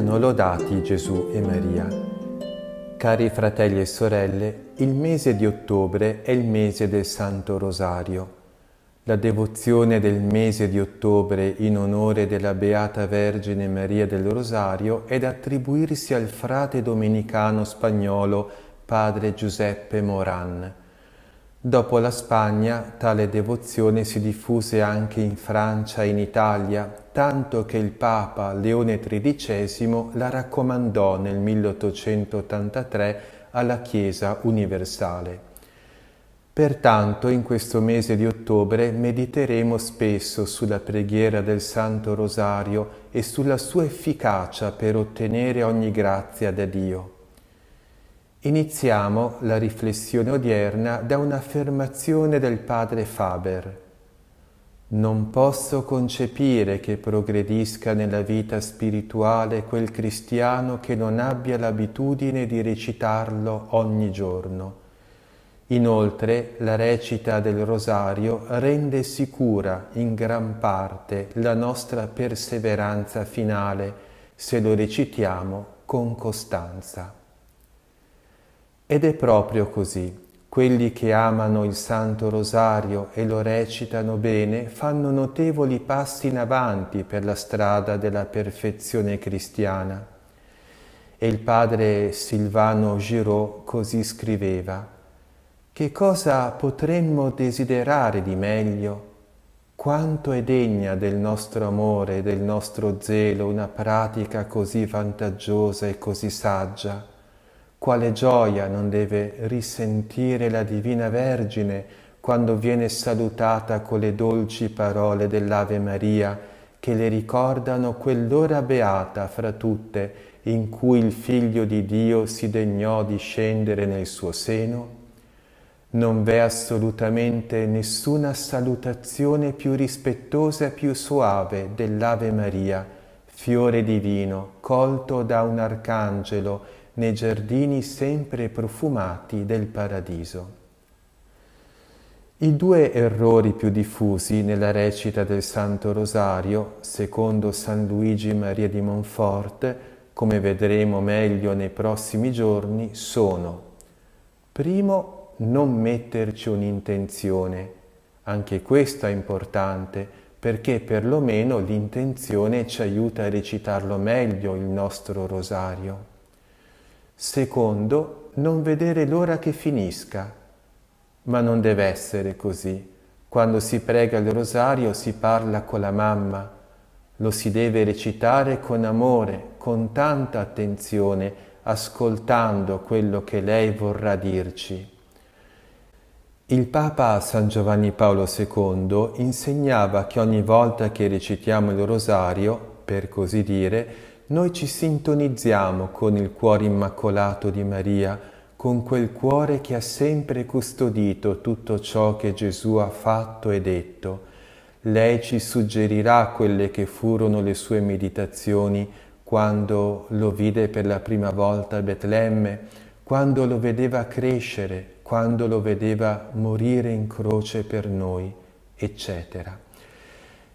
Siano lodati Gesù e Maria. Cari fratelli e sorelle, il mese di ottobre è il mese del Santo Rosario. La devozione del mese di ottobre in onore della Beata Vergine Maria del Rosario è da attribuirsi al frate domenicano spagnolo padre Giuseppe Moran. Dopo la Spagna tale devozione si diffuse anche in Francia e in Italia, tanto che il Papa Leone XIII la raccomandò nel 1883 alla Chiesa universale. Pertanto in questo mese di ottobre mediteremo spesso sulla preghiera del Santo Rosario e sulla sua efficacia per ottenere ogni grazia da Dio. Iniziamo la riflessione odierna da un'affermazione del padre Faber. Non posso concepire che progredisca nella vita spirituale quel cristiano che non abbia l'abitudine di recitarlo ogni giorno. Inoltre la recita del rosario rende sicura in gran parte la nostra perseveranza finale se lo recitiamo con costanza. Ed è proprio così. Quelli che amano il Santo Rosario e lo recitano bene fanno notevoli passi in avanti per la strada della perfezione cristiana. E il padre Silvano Giraud così scriveva, Che cosa potremmo desiderare di meglio? Quanto è degna del nostro amore e del nostro zelo una pratica così vantaggiosa e così saggia? Quale gioia non deve risentire la Divina Vergine quando viene salutata con le dolci parole dell'Ave Maria che le ricordano quell'ora beata fra tutte in cui il Figlio di Dio si degnò di scendere nel suo seno? Non v'è assolutamente nessuna salutazione più rispettosa e più suave dell'Ave Maria, fiore divino, colto da un arcangelo nei giardini sempre profumati del paradiso. I due errori più diffusi nella recita del Santo Rosario, secondo San Luigi Maria di Monfort, come vedremo meglio nei prossimi giorni, sono primo non metterci un'intenzione, anche questo è importante perché perlomeno l'intenzione ci aiuta a recitarlo meglio il nostro rosario. Secondo, non vedere l'ora che finisca. Ma non deve essere così. Quando si prega il rosario si parla con la mamma, lo si deve recitare con amore, con tanta attenzione, ascoltando quello che lei vorrà dirci. Il Papa San Giovanni Paolo II insegnava che ogni volta che recitiamo il rosario, per così dire, noi ci sintonizziamo con il cuore immacolato di Maria, con quel cuore che ha sempre custodito tutto ciò che Gesù ha fatto e detto. Lei ci suggerirà quelle che furono le sue meditazioni quando lo vide per la prima volta a Betlemme, quando lo vedeva crescere, quando lo vedeva morire in croce per noi, eccetera.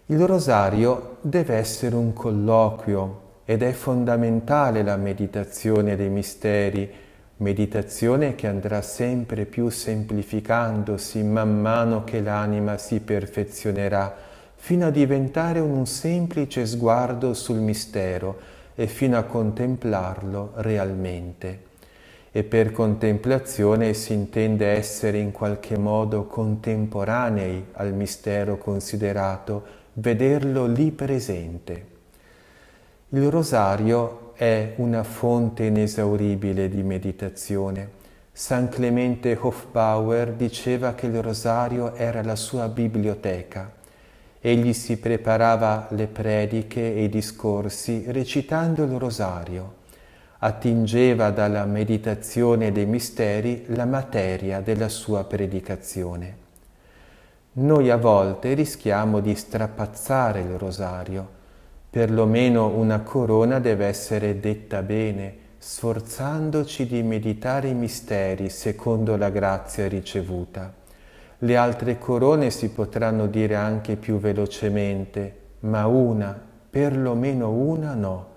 Il rosario deve essere un colloquio ed è fondamentale la meditazione dei misteri, meditazione che andrà sempre più semplificandosi man mano che l'anima si perfezionerà, fino a diventare un semplice sguardo sul mistero e fino a contemplarlo realmente. E per contemplazione si intende essere in qualche modo contemporanei al mistero considerato, vederlo lì presente. Il rosario è una fonte inesauribile di meditazione. San Clemente Hofbauer diceva che il rosario era la sua biblioteca. Egli si preparava le prediche e i discorsi recitando il rosario. Attingeva dalla meditazione dei misteri la materia della sua predicazione. Noi a volte rischiamo di strapazzare il rosario, Perlomeno una corona deve essere detta bene, sforzandoci di meditare i misteri secondo la grazia ricevuta. Le altre corone si potranno dire anche più velocemente, ma una, perlomeno una no.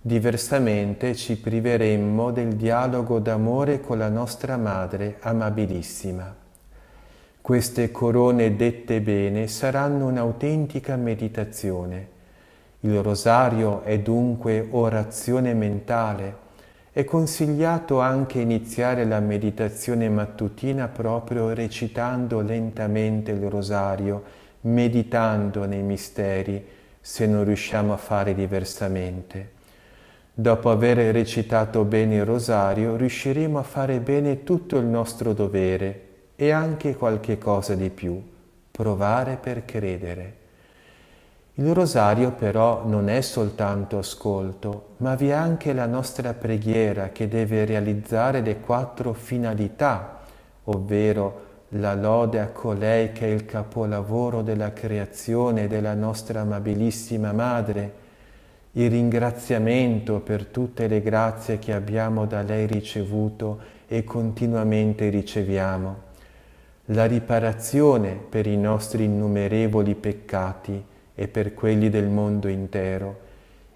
Diversamente ci priveremmo del dialogo d'amore con la nostra Madre amabilissima. Queste corone dette bene saranno un'autentica meditazione il rosario è dunque orazione mentale. È consigliato anche iniziare la meditazione mattutina proprio recitando lentamente il rosario, meditando nei misteri, se non riusciamo a fare diversamente. Dopo aver recitato bene il rosario, riusciremo a fare bene tutto il nostro dovere e anche qualche cosa di più, provare per credere. Il rosario però non è soltanto ascolto, ma vi è anche la nostra preghiera che deve realizzare le quattro finalità, ovvero la lode a colei che è il capolavoro della creazione della nostra amabilissima Madre, il ringraziamento per tutte le grazie che abbiamo da lei ricevuto e continuamente riceviamo, la riparazione per i nostri innumerevoli peccati, e per quelli del mondo intero,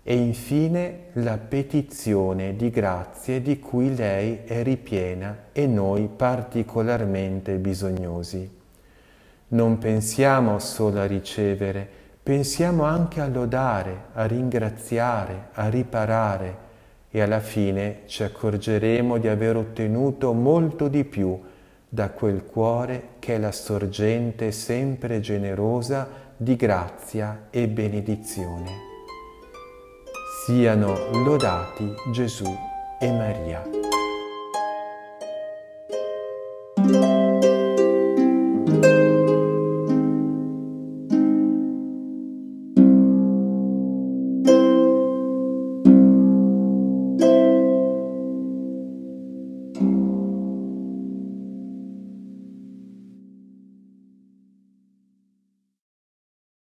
e infine la petizione di grazie di cui lei è ripiena e noi particolarmente bisognosi. Non pensiamo solo a ricevere, pensiamo anche a lodare, a ringraziare, a riparare e alla fine ci accorgeremo di aver ottenuto molto di più da quel cuore che è la sorgente sempre generosa di grazia e benedizione. Siano lodati Gesù e Maria.